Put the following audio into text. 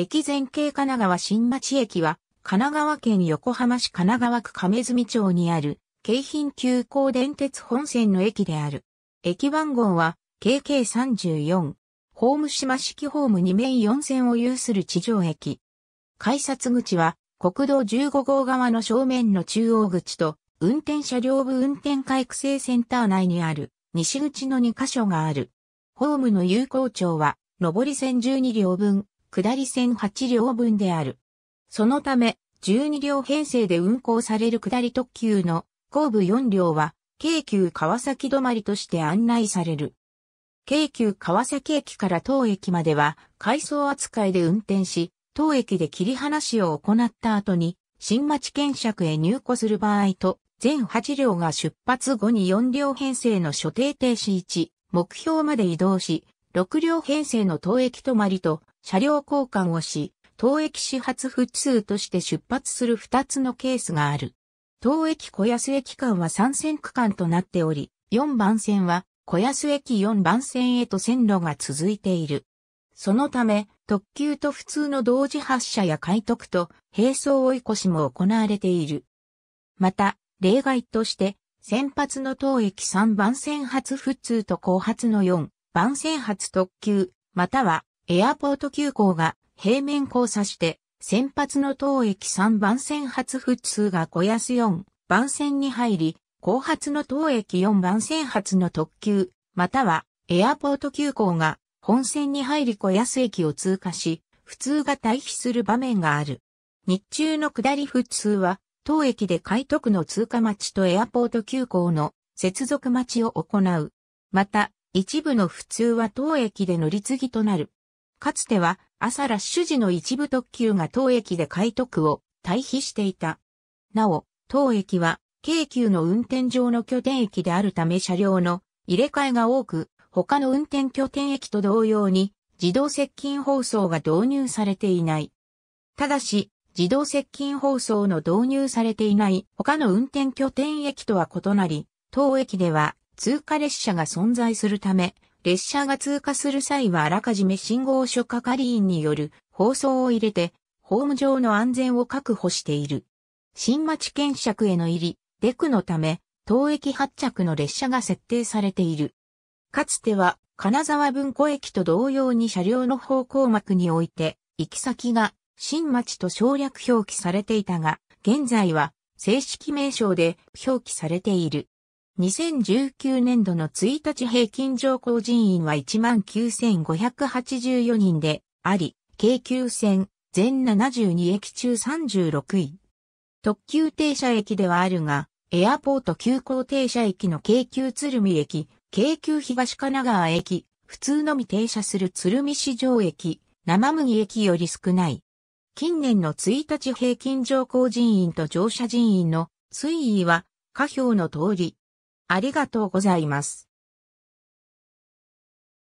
駅前系神奈川新町駅は、神奈川県横浜市神奈川区亀住町にある、京浜急行電鉄本線の駅である。駅番号は、KK34。ホーム島式ホーム2面4線を有する地上駅。改札口は、国道15号側の正面の中央口と、運転車両部運転会育成センター内にある、西口の2カ所がある。ホームの有効長は、上り線12両分、下り線8両分である。そのため、12両編成で運行される下り特急の後部4両は、京急川崎止まりとして案内される。京急川崎駅から当駅までは、回送扱いで運転し、当駅で切り離しを行った後に、新町県尺へ入庫する場合と、全8両が出発後に4両編成の所定停止位置、目標まで移動し、6両編成の当駅止まりと、車両交換をし、当駅始発普通として出発する2つのケースがある。当駅小安駅間は3線区間となっており、4番線は小安駅4番線へと線路が続いている。そのため、特急と普通の同時発車や快特と並走追い越しも行われている。また、例外として、先発の当駅3番線発普通と後発の4番線発特急、またはエアポート急行が平面交差して先発の当駅3番線発普通が小安4番線に入り、後発の当駅4番線発の特急、またはエアポート急行が本線に入り小安駅を通過し、普通が対比する場面がある。日中の下り普通は、当駅で海徳の通過待ちとエアポート急行の接続待ちを行う。また、一部の普通は当駅で乗り継ぎとなる。かつては朝ラッシュ時の一部特急が当駅で買い得を退避していた。なお、当駅は京急の運転上の拠点駅であるため車両の入れ替えが多く、他の運転拠点駅と同様に自動接近放送が導入されていない。ただし、自動接近放送の導入されていない他の運転拠点駅とは異なり、当駅では通過列車が存在するため、列車が通過する際はあらかじめ信号所係員による放送を入れて、ホーム上の安全を確保している。新町検釈への入り、デクのため、当駅発着の列車が設定されている。かつては、金沢文庫駅と同様に車両の方向幕において、行き先が新町と省略表記されていたが、現在は正式名称で表記されている。2019年度の1日平均乗降人員は19,584人であり、京急線全72駅中36位。特急停車駅ではあるが、エアポート急行停車駅の京急鶴見駅、京急東神奈川駅、普通のみ停車する鶴見市場駅、生麦駅より少ない。近年の1日平均乗降人員と乗車人員の推移は、下表の通り、ありがとうございます。